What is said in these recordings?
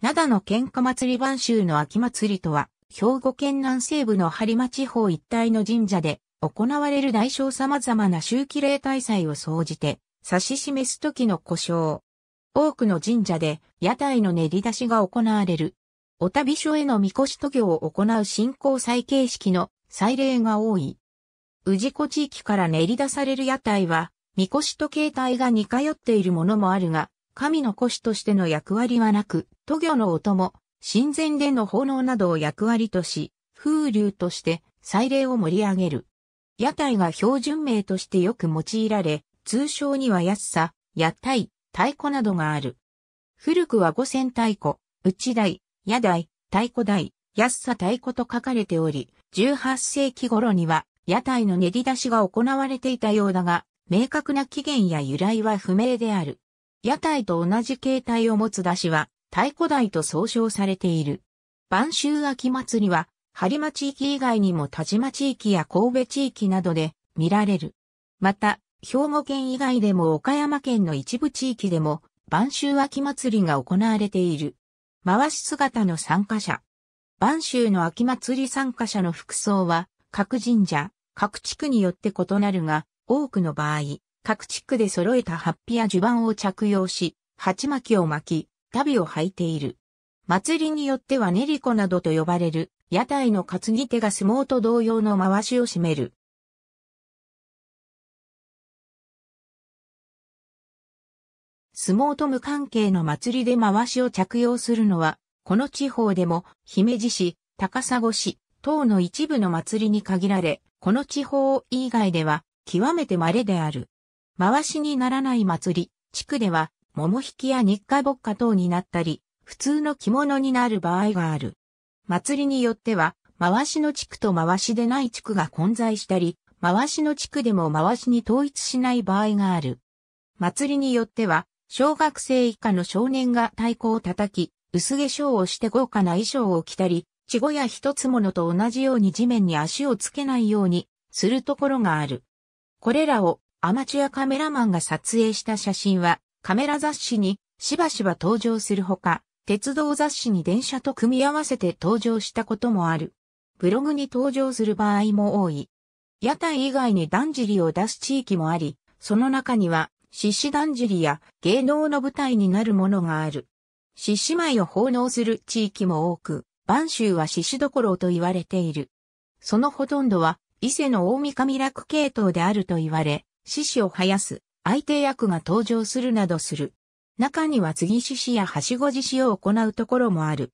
灘の喧嘩祭り晩秋の秋祭りとは、兵庫県南西部の播磨地方一帯の神社で行われる大小様々な周期例大祭を総じて指し示す時の故障。多くの神社で屋台の練り出しが行われる。お旅所へのみこし渡行を行う信仰祭形式の祭礼が多い。宇治湖地域から練り出される屋台は、みこしと形態が似通っているものもあるが、神の子師としての役割はなく、都魚のお供、神前での奉納などを役割とし、風流として祭礼を盛り上げる。屋台が標準名としてよく用いられ、通称には安さ、屋台、太鼓などがある。古くは五千太鼓、内台、屋台、太鼓台、安さ太鼓と書かれており、18世紀頃には屋台の練り出しが行われていたようだが、明確な起源や由来は不明である。屋台と同じ形態を持つ出汁は、太鼓台と総称されている。晩秋秋祭りは、播磨地域以外にも田島地域や神戸地域などで見られる。また、兵庫県以外でも岡山県の一部地域でも、晩秋秋祭りが行われている。回し姿の参加者。晩秋の秋祭り参加者の服装は、各神社、各地区によって異なるが、多くの場合、各地区で揃えたハッピや襦袢を着用し、鉢巻きを巻き、旅を履いている。祭りによっては練り子などと呼ばれる、屋台の担ぎ手が相撲と同様の回しを占める。相撲と無関係の祭りで回しを着用するのは、この地方でも、姫路市、高砂市、等の一部の祭りに限られ、この地方以外では、極めて稀である。回しにならない祭り、地区では、桃引きや日課ぼっか等になったり、普通の着物になる場合がある。祭りによっては、回しの地区と回しでない地区が混在したり、回しの地区でも回しに統一しない場合がある。祭りによっては、小学生以下の少年が太鼓を叩き、薄化粧をして豪華な衣装を着たり、稚語や一つものと同じように地面に足をつけないようにするところがある。これらをアマチュアカメラマンが撮影した写真は、カメラ雑誌にしばしば登場するほか、鉄道雑誌に電車と組み合わせて登場したこともある。ブログに登場する場合も多い。屋台以外にだんじりを出す地域もあり、その中には、獅子だんじりや芸能の舞台になるものがある。獅子舞を奉納する地域も多く、播州は獅子どころと言われている。そのほとんどは、伊勢の大神楽系統であると言われ、獅子を生やす、相手役が登場するなどする。中には継ぎ獅子やはしご獅子を行うところもある。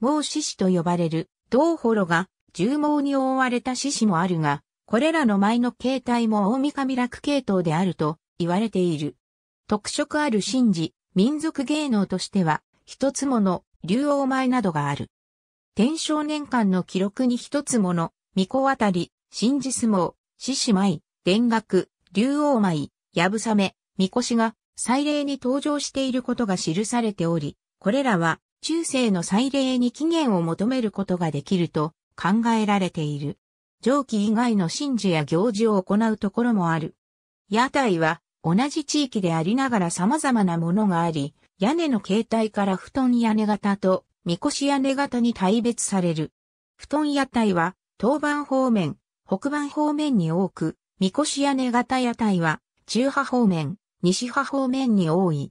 毛獅子と呼ばれる、銅幌が重毛に覆われた獅子もあるが、これらの前の形態も大御神楽系統であると言われている。特色ある神事、民族芸能としては、一つもの竜王前などがある。天正年間の記録に一つもの、巫女あたり、神事相撲、獅子舞、田楽、竜王舞、やぶさめ、みこしが祭礼に登場していることが記されており、これらは中世の祭礼に起源を求めることができると考えられている。上記以外の神事や行事を行うところもある。屋台は同じ地域でありながら様々なものがあり、屋根の形態から布団屋根型と、みこし屋根型に大別される。布団屋台は、東番方面、北番方面に多く、みこし屋根型屋台は、中波方面、西波方面に多い。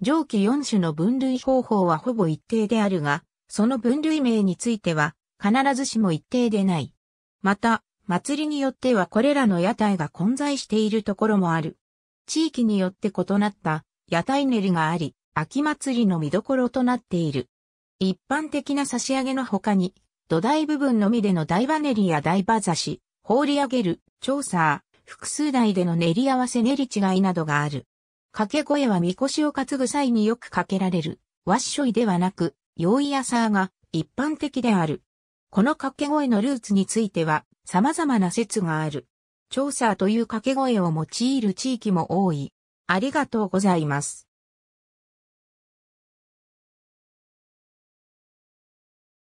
上記4種の分類方法はほぼ一定であるが、その分類名については、必ずしも一定でない。また、祭りによってはこれらの屋台が混在しているところもある。地域によって異なった屋台練りがあり、秋祭りの見どころとなっている。一般的な差し上げの他に、土台部分のみでの台場練りや台場差し、放り上げる、調査、複数台での練り合わせ練り違いなどがある。掛け声はみこしを担ぐ際によくかけられる、わっしょいではなく、用意やさーが一般的である。この掛け声のルーツについては様々な説がある。調査という掛け声を用いる地域も多い。ありがとうございます。